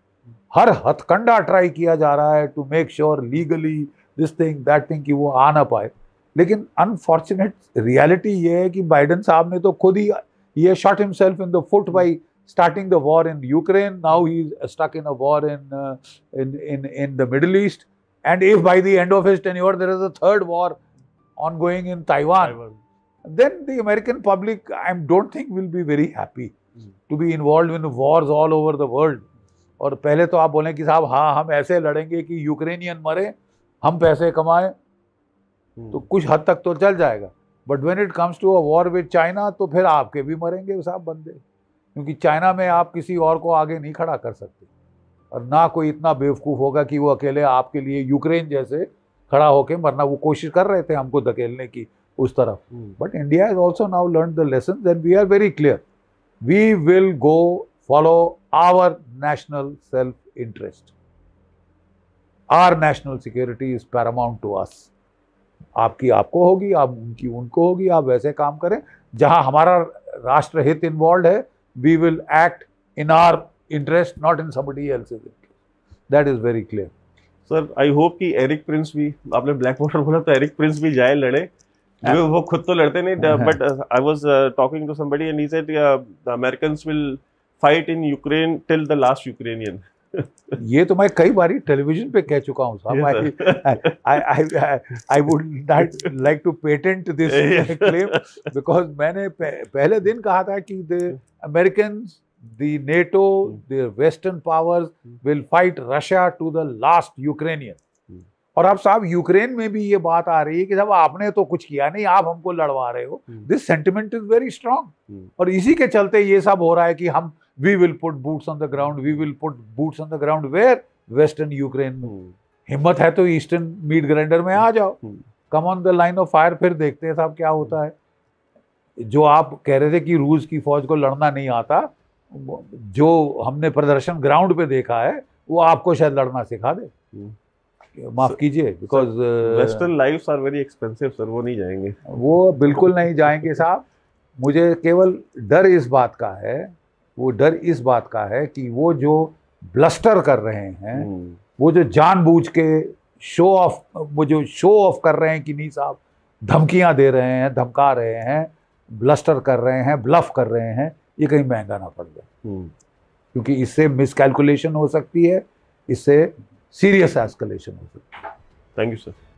हर हथकंडा try किया जा रहा है to make sure legally this thing that thing कि वो आ ना पाए लेकिन अनफॉर्चुनेट रियलिटी ये है कि बाइडन साहब ने तो खुद ही ये shot himself in starting the war in Ukraine. Now he is stuck in a war uh, in, the Middle East. And if by the end of his tenure there is a third war ongoing in Taiwan. then the American public, I don't think, will be very happy to be involved in wars all over the world. Hmm. और पहले तो आप बोलें कि साहब हाँ हम ऐसे लड़ेंगे कि यूक्रेनियन मरे हम पैसे कमाएं तो hmm. कुछ हद तक तो चल जाएगा but when it comes to a war with China तो फिर आपके भी मरेंगे साहब बंदे क्योंकि चाइना में आप किसी और को आगे नहीं खड़ा कर सकते और ना कोई इतना बेवकूफ़ होगा कि वो अकेले आपके लिए यूक्रेन जैसे खड़ा होकर मरना वो कोशिश कर रहे थे हमको धकेलने की उस तरफ but India is also now learn the lesson and we are very clear we will go follow our national self interest our national security is paramount to us आपकी आपको होगी आप उनकी उनको होगी आप वैसे काम करें जहां हमारा राष्ट्र हित इन्वॉल्व है we will act in our interest not in somebody else interest that is very clear sir I hope कि एरिक प्रिंस भी आपने ब्लैक वाटर बोला तो एरिक प्रिंस भी जाए लड़े वो खुद तो लड़ते नहीं but I was talking to somebody and he said the Americans will fight in Ukraine till the last Ukrainian ये तो मैं कई बार टेलीविजन पे कह चुका हूँ साहब I would not like to patent this claim because मैंने पहले दिन कहा था कि the American the NATO the western powers will fight Russia to the last Ukrainian और अब साहब यूक्रेन में भी ये बात आ रही है कि साहब आपने तो कुछ किया नहीं आप हमको लड़वा रहे हो this sentiment is very strong और इसी के चलते ये सब हो रहा है कि हम we will put boots on the ground we will put boots on the ground where western Ukraine हिम्मत है तो ईस्टर्न मीट ग्राइंडर में आ हम्म। जाओ come on the line of fire फिर देखते हैं साहब क्या होता है जो आप कह रहे थे कि रूस की फौज को लड़ना नहीं आता जो हमने प्रदर्शन ग्राउंड पे देखा है वो आपको शायद लड़ना सिखा दे हम्म। माफ कीजिए because western life are very expensive sir वो नहीं जाएंगे वो बिल्कुल नहीं जाएंगे साहब मुझे केवल डर इस बात का है वो डर इस बात का है कि वो जो ब्लस्टर कर रहे हैं हम्म। वो जो जानबूझ के शो ऑफ वो जो शो ऑफ कर रहे हैं कि नहीं साहब धमकियां दे रहे हैं धमका रहे हैं ब्लस्टर कर रहे हैं ब्लफ कर रहे हैं ये कहीं महंगा ना पड़ जाए हम्म। क्योंकि इससे मिसकैलकुलेशन हो सकती है इससे serious escalation of it. Thank you, sir.